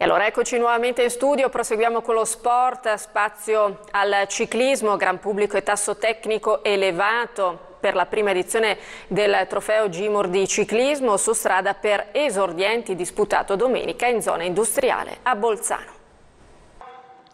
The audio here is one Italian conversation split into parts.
E allora eccoci nuovamente in studio, proseguiamo con lo sport, spazio al ciclismo, gran pubblico e tasso tecnico elevato per la prima edizione del trofeo Gimor di ciclismo su strada per esordienti disputato domenica in zona industriale a Bolzano.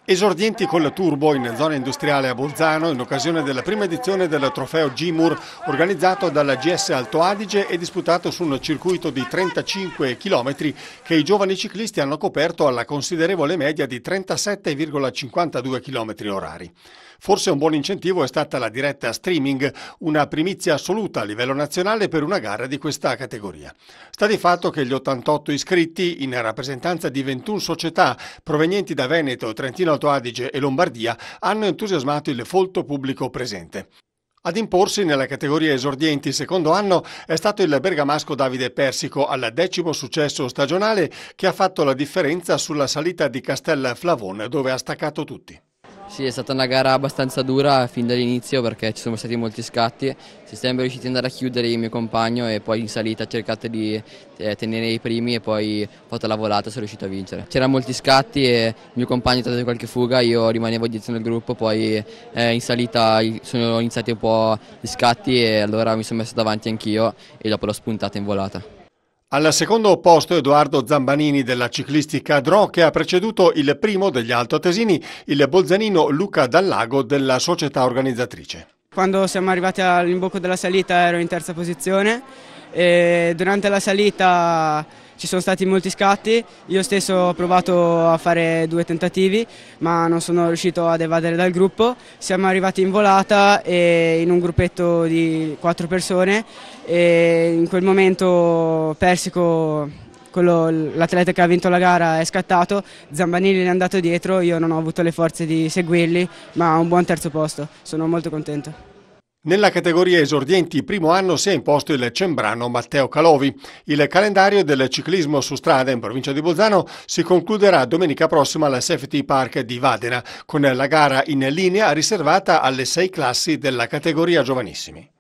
Esordienti con la Turbo in zona industriale a Bolzano in occasione della prima edizione del trofeo Gimur organizzato dalla GS Alto Adige e disputato su un circuito di 35 km che i giovani ciclisti hanno coperto alla considerevole media di 37,52 km orari. Forse un buon incentivo è stata la diretta streaming, una primizia assoluta a livello nazionale per una gara di questa categoria. Sta di fatto che gli 88 iscritti, in rappresentanza di 21 società provenienti da Veneto, Trentino Alto Adige e Lombardia hanno entusiasmato il folto pubblico presente. Ad imporsi nella categoria esordienti secondo anno è stato il bergamasco Davide Persico al decimo successo stagionale che ha fatto la differenza sulla salita di Castel Flavone dove ha staccato tutti. Sì, è stata una gara abbastanza dura fin dall'inizio perché ci sono stati molti scatti, si siamo riusciti ad andare a chiudere il mio compagno e poi in salita ho cercato di eh, tenere i primi e poi ho fatto la volata e sono riuscito a vincere. C'erano molti scatti e il mio compagno è stato qualche fuga, io rimanevo dietro nel gruppo, poi eh, in salita sono iniziati un po' gli scatti e allora mi sono messo davanti anch'io e dopo l'ho spuntata in volata. Al secondo posto Edoardo Zambanini della ciclistica Dro che ha preceduto il primo degli altoatesini, il bolzanino Luca Dallago della società organizzatrice. Quando siamo arrivati all'imbocco della salita ero in terza posizione e durante la salita ci sono stati molti scatti, io stesso ho provato a fare due tentativi ma non sono riuscito ad evadere dal gruppo, siamo arrivati in volata e in un gruppetto di quattro persone e in quel momento Persico l'atleta che ha vinto la gara è scattato, Zambanini è andato dietro, io non ho avuto le forze di seguirli, ma un buon terzo posto, sono molto contento. Nella categoria esordienti primo anno si è imposto il cembrano Matteo Calovi. Il calendario del ciclismo su strada in provincia di Bolzano si concluderà domenica prossima alla Safety Park di Vadena con la gara in linea riservata alle sei classi della categoria giovanissimi.